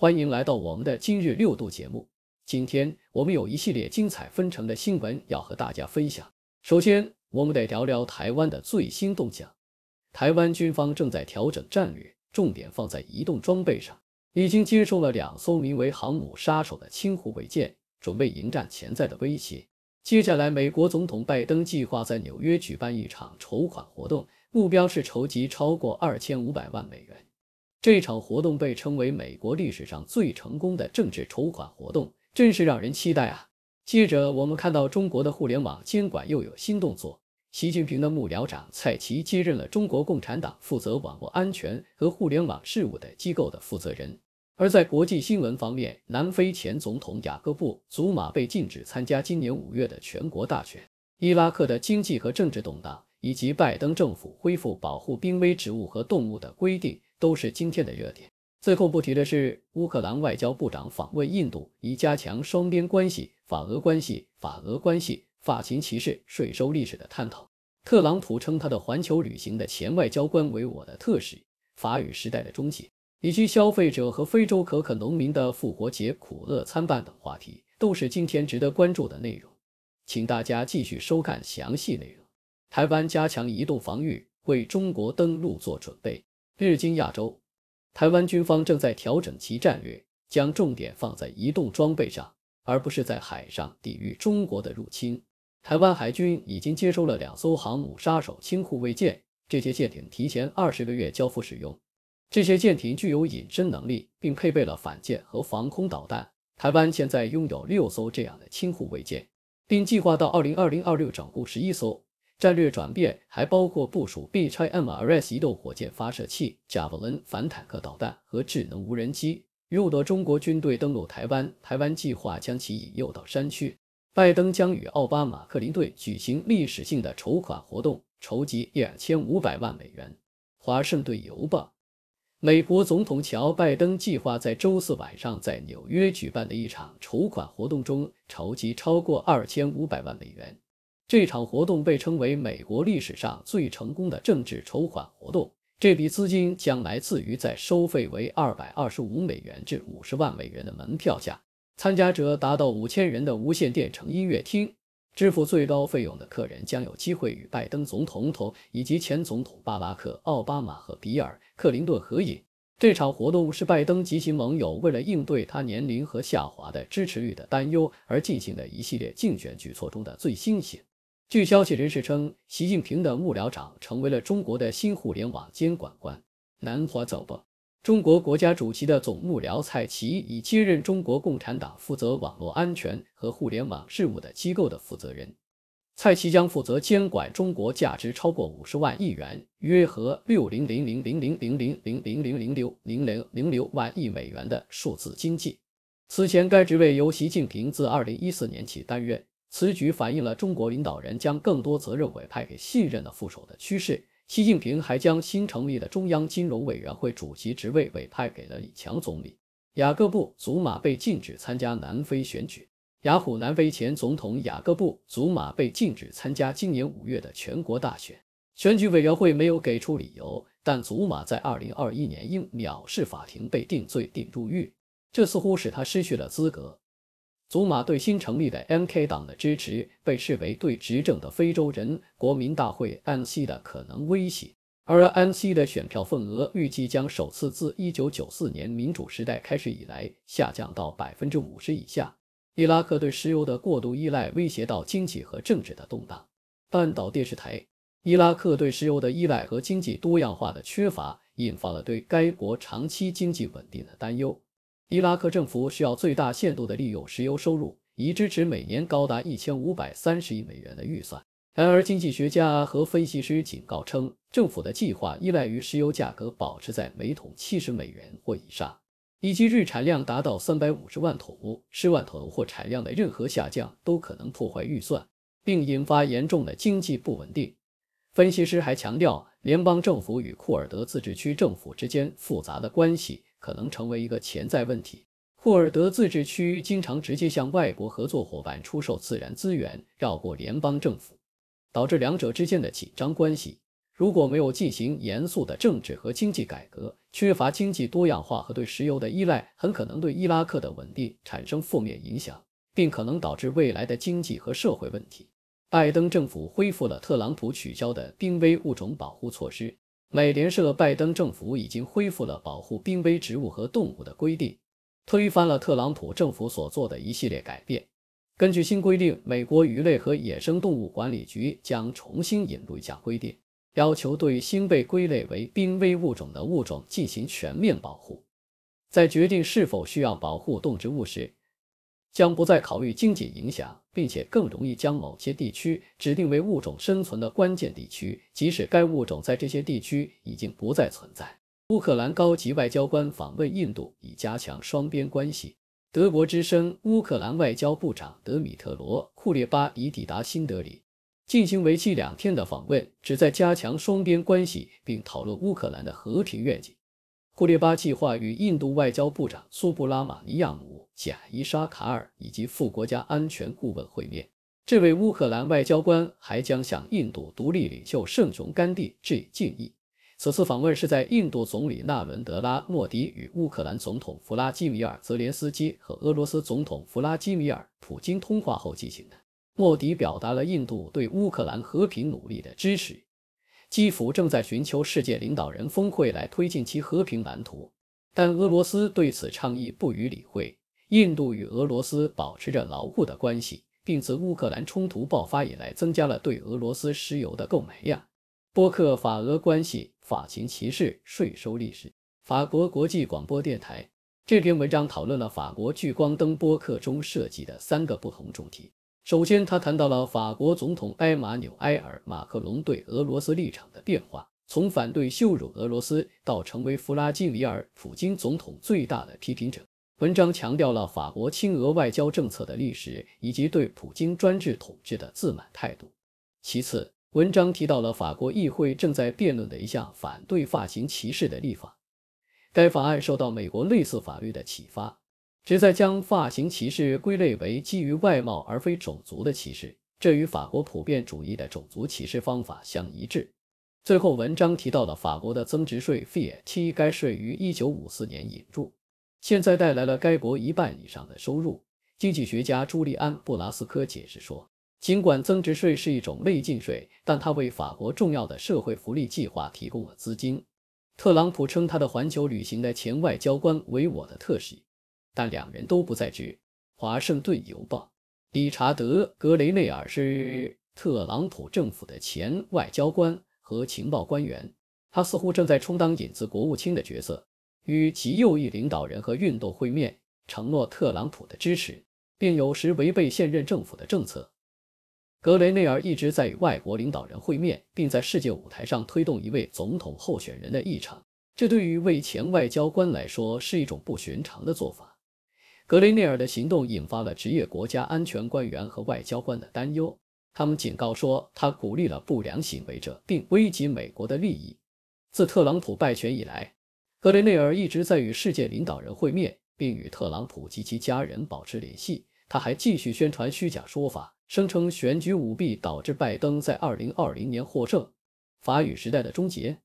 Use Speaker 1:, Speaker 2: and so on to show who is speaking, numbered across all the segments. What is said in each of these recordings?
Speaker 1: 欢迎来到我们的今日六度节目。今天我们有一系列精彩纷呈的新闻要和大家分享。首先，我们得聊聊台湾的最新动向。台湾军方正在调整战略，重点放在移动装备上，已经接收了两艘名为“航母杀手”的轻护卫舰，准备迎战潜在的威胁。接下来，美国总统拜登计划在纽约举办一场筹款活动，目标是筹集超过二千五百万美元。这场活动被称为美国历史上最成功的政治筹款活动，真是让人期待啊！接着，我们看到中国的互联网监管又有新动作，习近平的幕僚长蔡奇接任了中国共产党负责网络安全和互联网事务的机构的负责人。而在国际新闻方面，南非前总统雅各布·祖马被禁止参加今年五月的全国大选。伊拉克的经济和政治动荡，以及拜登政府恢复保护濒危植物和动物的规定。都是今天的热点。最后不提的是，乌克兰外交部长访问印度以加强双边关系，法俄关系，法俄关系，法秦骑士税收历史的探讨。特朗普称他的环球旅行的前外交官为我的特使，法语时代的终结，以及消费者和非洲可可农民的复活节苦乐参半等话题都是今天值得关注的内容。请大家继续收看详细内容。台湾加强移动防御，为中国登陆做准备。日经亚洲，台湾军方正在调整其战略，将重点放在移动装备上，而不是在海上抵御中国的入侵。台湾海军已经接收了两艘航母杀手轻护卫舰，这些舰艇提前二十个月交付使用。这些舰艇具有隐身能力，并配备了反舰和防空导弹。台湾现在拥有六艘这样的轻护卫舰，并计划到二零二零二六整固十一艘。战略转变还包括部署 BGMRS 移动火箭发射器、甲 a 恩反坦克导弹和智能无人机。诱导中国军队登陆台湾，台湾计划将其引诱到山区。拜登将与奥巴马、克林顿举行历史性的筹款活动，筹集两千五百万美元。华盛顿邮报，美国总统乔拜登计划在周四晚上在纽约举办的一场筹款活动中筹集超过二千五百万美元。这场活动被称为美国历史上最成功的政治筹款活动。这笔资金将来自于在收费为二百二十五美元至五十万美元的门票下，参加者达到五千人的无线电城音乐厅。支付最高费用的客人将有机会与拜登总统同以及前总统巴拉克·奥巴马和比尔·克林顿合影。这场活动是拜登及其盟友为了应对他年龄和下滑的支持率的担忧而进行的一系列竞选举措中的最新型。据消息人士称，习近平的幕僚长成为了中国的新互联网监管官。南华早报：中国国家主席的总幕僚蔡奇已接任中国共产党负责网络安全和互联网事务的机构的负责人。蔡奇将负责监管中国价值超过五十万亿元（约合六零零零零零零零零零零零六零零零六万亿美元）的数字经济。此前，该职位由习近平自二零一四年起担任。此举反映了中国领导人将更多责任委派给信任的副手的趋势。习近平还将新成立的中央金融委员会主席职位委派给了李强总理。雅各布·祖马被禁止参加南非选举。雅虎南非前总统雅各布·祖马被禁止参加今年五月的全国大选。选举委员会没有给出理由，但祖马在2021年因藐视法庭被定罪并入狱，这似乎使他失去了资格。祖玛对新成立的 n k 党的支持被视为对执政的非洲人国民大会 NC 的可能威胁，而 NC 的选票份额预计将首次自1994年民主时代开始以来下降到50%以下。伊拉克对石油的过度依赖威胁到经济和政治的动荡。半岛电视台，伊拉克对石油的依赖和经济多样化的缺乏引发了对该国长期经济稳定的担忧。伊拉克政府需要最大限度地利用石油收入，以支持每年高达一千五百三十亿美元的预算。然而，经济学家和分析师警告称，政府的计划依赖于石油价格保持在每桶七十美元或以上，以及日产量达到三百五十万桶、十万桶或产量的任何下降都可能破坏预算，并引发严重的经济不稳定。分析师还强调，联邦政府与库尔德自治区政府之间复杂的关系。可能成为一个潜在问题。库尔德自治区经常直接向外国合作伙伴出售自然资源，绕过联邦政府，导致两者之间的紧张关系。如果没有进行严肃的政治和经济改革，缺乏经济多样化和对石油的依赖，很可能对伊拉克的稳定产生负面影响，并可能导致未来的经济和社会问题。拜登政府恢复了特朗普取消的濒危物种保护措施。美联社：拜登政府已经恢复了保护濒危植物和动物的规定，推翻了特朗普政府所做的一系列改变。根据新规定，美国鱼类和野生动物管理局将重新引入一项规定，要求对新被归类为濒危物种的物种进行全面保护。在决定是否需要保护动植物时，将不再考虑经济影响，并且更容易将某些地区指定为物种生存的关键地区，即使该物种在这些地区已经不再存在。乌克兰高级外交官访问印度以加强双边关系。德国之声：乌克兰外交部长德米特罗·库列巴已抵达新德里，进行为期两天的访问，旨在加强双边关系并讨论乌克兰的和平愿景。库列巴计划与印度外交部长苏布拉马尼亚姆。贾伊沙卡尔以及副国家安全顾问会面。这位乌克兰外交官还将向印度独立领袖圣雄甘地致以敬意。此次访问是在印度总理纳伦德拉莫迪与乌克兰总统弗拉基米尔泽连斯基和俄罗斯总统弗拉基米尔普京通话后进行的。莫迪表达了印度对乌克兰和平努力的支持。基辅正在寻求世界领导人峰会来推进其和平蓝图，但俄罗斯对此倡议不予理会。印度与俄罗斯保持着牢固的关系，并自乌克兰冲突爆发以来增加了对俄罗斯石油的购买量。播客法俄关系：法情歧视税收历史。法国国际广播电台。这篇文章讨论了法国聚光灯播客中涉及的三个不同主题。首先，他谈到了法国总统埃马纽埃尔·马克龙对俄罗斯立场的变化，从反对羞辱俄罗斯到成为弗拉基米尔·普京总统最大的批评者。文章强调了法国亲俄外交政策的历史，以及对普京专制统治的自满态度。其次，文章提到了法国议会正在辩论的一项反对发型歧视的立法。该法案受到美国类似法律的启发，旨在将发型歧视归类为基于外貌而非种族的歧视，这与法国普遍主义的种族歧视方法相一致。最后，文章提到了法国的增值税 e a t 该税于1954年引入。现在带来了该国一半以上的收入。经济学家朱利安·布拉斯科解释说：“尽管增值税是一种累进税，但它为法国重要的社会福利计划提供了资金。”特朗普称他的环球旅行的前外交官为“我的特使”，但两人都不在职。《华盛顿邮报》理查德·格雷内尔是特朗普政府的前外交官和情报官员，他似乎正在充当引子国务卿的角色。与其右翼领导人和运动会面，承诺特朗普的支持，并有时违背现任政府的政策。格雷内尔一直在与外国领导人会面，并在世界舞台上推动一位总统候选人的议程，这对于位前外交官来说是一种不寻常的做法。格雷内尔的行动引发了职业国家安全官员和外交官的担忧，他们警告说他鼓励了不良行为者，并危及美国的利益。自特朗普败选以来。格雷内尔一直在与世界领导人会面，并与特朗普及其家人保持联系。他还继续宣传虚假说法，声称选举舞弊导致拜登在二零二零年获胜。法语时代的终结。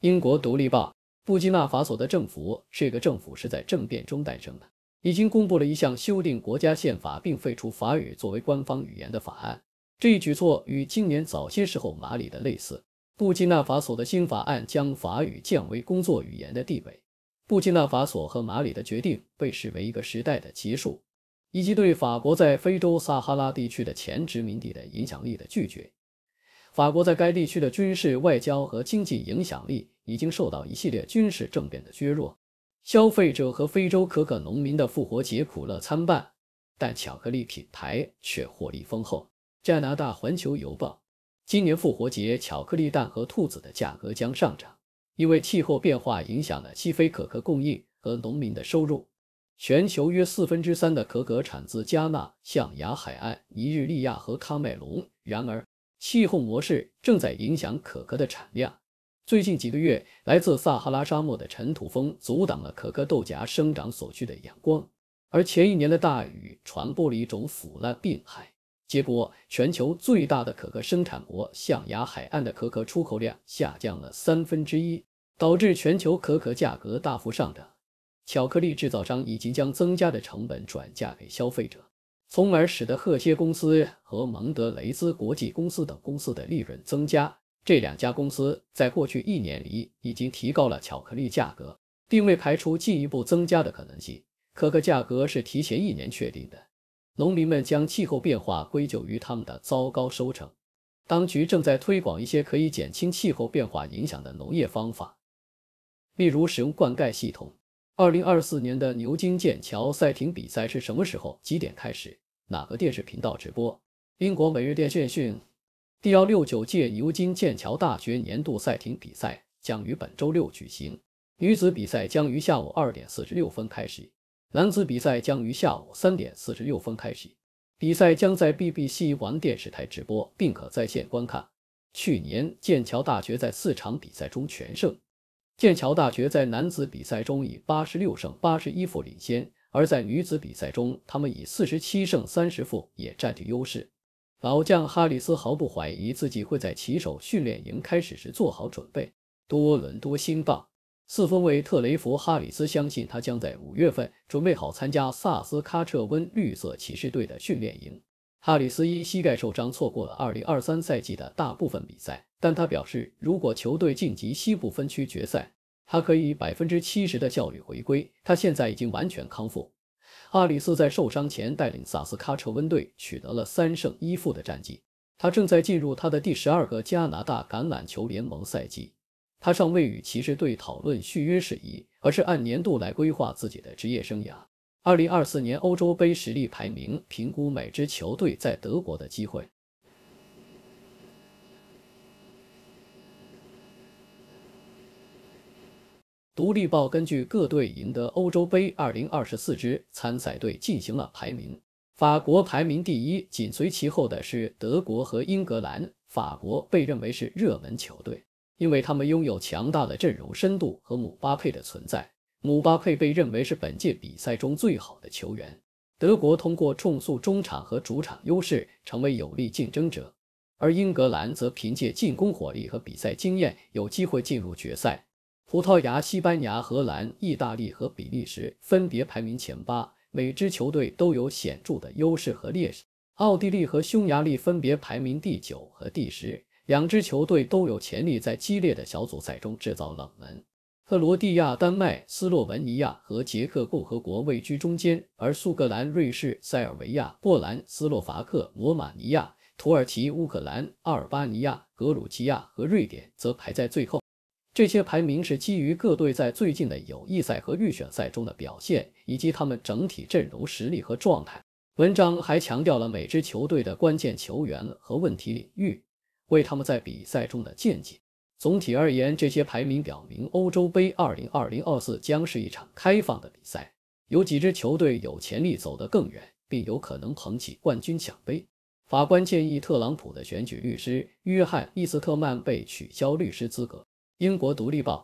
Speaker 1: 英国独立报：布基纳法索的政府这个政府是在政变中诞生的，已经公布了一项修订国家宪法并废除法语作为官方语言的法案。这一举措与今年早些时候马里的类似。布基纳法索的新法案将法语降为工作语言的地位。布基纳法索和马里的决定被视为一个时代的结束，以及对法国在非洲撒哈拉地区的前殖民地的影响力的拒绝。法国在该地区的军事、外交和经济影响力已经受到一系列军事政变的削弱。消费者和非洲可可农民的复活节苦乐参半，但巧克力品牌却获利丰厚。加拿大《环球邮报》。今年复活节巧克力蛋和兔子的价格将上涨，因为气候变化影响了西非可可供应和农民的收入。全球约四分之三的可可产自加纳、象牙海岸、尼日利亚和喀麦隆。然而，气候模式正在影响可可的产量。最近几个月，来自撒哈拉沙漠的尘土风阻挡了可可豆荚生长所需的阳光，而前一年的大雨传播了一种腐烂病害。结果，全球最大的可可生产国象牙海岸的可可出口量下降了三分之一，导致全球可可价格大幅上涨。巧克力制造商已经将增加的成本转嫁给消费者，从而使得赫歇公司和蒙德雷斯国际公司等公司的利润增加。这两家公司在过去一年里已经提高了巧克力价格，并未排除进一步增加的可能性。可可价格是提前一年确定的。农民们将气候变化归咎于他们的糟糕收成。当局正在推广一些可以减轻气候变化影响的农业方法，例如使用灌溉系统。二零二四年的牛津剑桥赛艇比赛是什么时候？几点开始？哪个电视频道直播？英国每日电讯讯，第幺六九届牛津剑桥大学年度赛艇比赛将于本周六举行，女子比赛将于下午二点四十六分开始。男子比赛将于下午三点四十六分开始，比赛将在 BBC 王电视台直播，并可在线观看。去年剑桥大学在四场比赛中全胜。剑桥大学在男子比赛中以八十六胜八十一负领先，而在女子比赛中，他们以四十七胜三十负也占据优势。老将哈里斯毫不怀疑自己会在骑手训练营开始时做好准备。多伦多新报。四分卫特雷弗·哈里斯相信他将在五月份准备好参加萨斯喀彻温绿色骑士队的训练营。哈里斯因膝盖受伤错过了二零二三赛季的大部分比赛，但他表示，如果球队晋级西部分区决赛，他可以以百分之七十的效率回归。他现在已经完全康复。哈里斯在受伤前带领萨斯喀彻温队取得了三胜一负的战绩。他正在进入他的第十二个加拿大橄榄球联盟赛季。他尚未与骑士队讨论续约事宜，而是按年度来规划自己的职业生涯。二零二四年欧洲杯实力排名评估每支球队在德国的机会。独立报根据各队赢得欧洲杯二零二十四支参赛队进行了排名，法国排名第一，紧随其后的是德国和英格兰。法国被认为是热门球队。因为他们拥有强大的阵容深度和姆巴佩的存在，姆巴佩被认为是本届比赛中最好的球员。德国通过重塑中场和主场优势成为有力竞争者，而英格兰则凭借进攻火力和比赛经验有机会进入决赛。葡萄牙、西班牙、荷兰、意大利和比利时分别排名前八，每支球队都有显著的优势和劣势。奥地利和匈牙利分别排名第九和第十。两支球队都有潜力在激烈的小组赛中制造冷门。克罗地亚、丹麦、斯洛文尼亚和捷克共和国位居中间，而苏格兰、瑞士、塞尔维亚、波兰、斯洛伐克、罗马尼亚、土耳其、乌克兰、阿尔巴尼亚、格鲁吉亚和瑞典则排在最后。这些排名是基于各队在最近的友谊赛和预选赛中的表现，以及他们整体阵容实力和状态。文章还强调了每支球队的关键球员和问题领域。为他们在比赛中的见解。总体而言，这些排名表明欧洲杯2020-24将是一场开放的比赛。有几支球队有潜力走得更远，并有可能捧起冠军奖杯。法官建议特朗普的选举律师约翰·伊斯特曼被取消律师资格。英国《独立报》：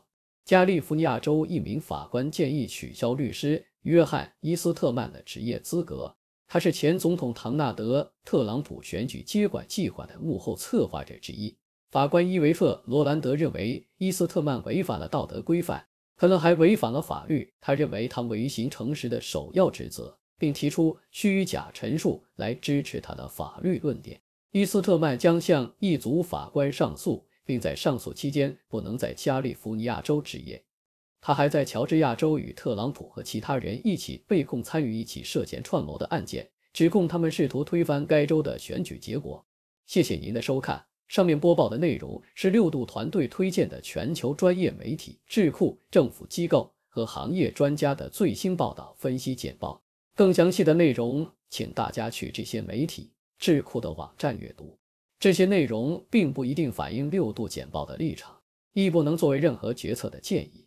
Speaker 1: 加利福尼亚州一名法官建议取消律师约翰·伊斯特曼的职业资格。他是前总统唐纳德·特朗普选举接管计划的幕后策划者之一。法官伊维特·罗兰德认为，伊斯特曼违反了道德规范，可能还违反了法律。他认为他违行诚实的首要职责，并提出虚假陈述来支持他的法律论点。伊斯特曼将向一组法官上诉，并在上诉期间不能在加利福尼亚州执业。他还在乔治亚州与特朗普和其他人一起被控参与一起涉嫌串谋的案件，指控他们试图推翻该州的选举结果。谢谢您的收看，上面播报的内容是六度团队推荐的全球专业媒体、智库、政府机构和行业专家的最新报道分析简报。更详细的内容，请大家去这些媒体智库的网站阅读。这些内容并不一定反映六度简报的立场，亦不能作为任何决策的建议。